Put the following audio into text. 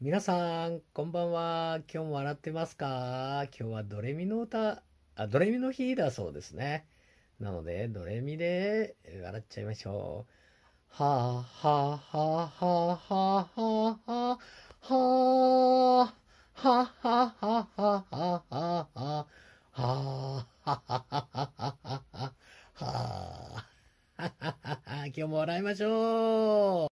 皆さん、こんばんは。今日も笑ってますか今日はドレミの歌、あ、ドレミの日だそうですね。なので、ドレミで笑っちゃいましょう。はあ、はあ、はあ、はあ、はあ、はあ、はあ、はあ、はあ、はあ、はあ、はあ、はあ、はあ、はあ、はあ、今日も笑いましょう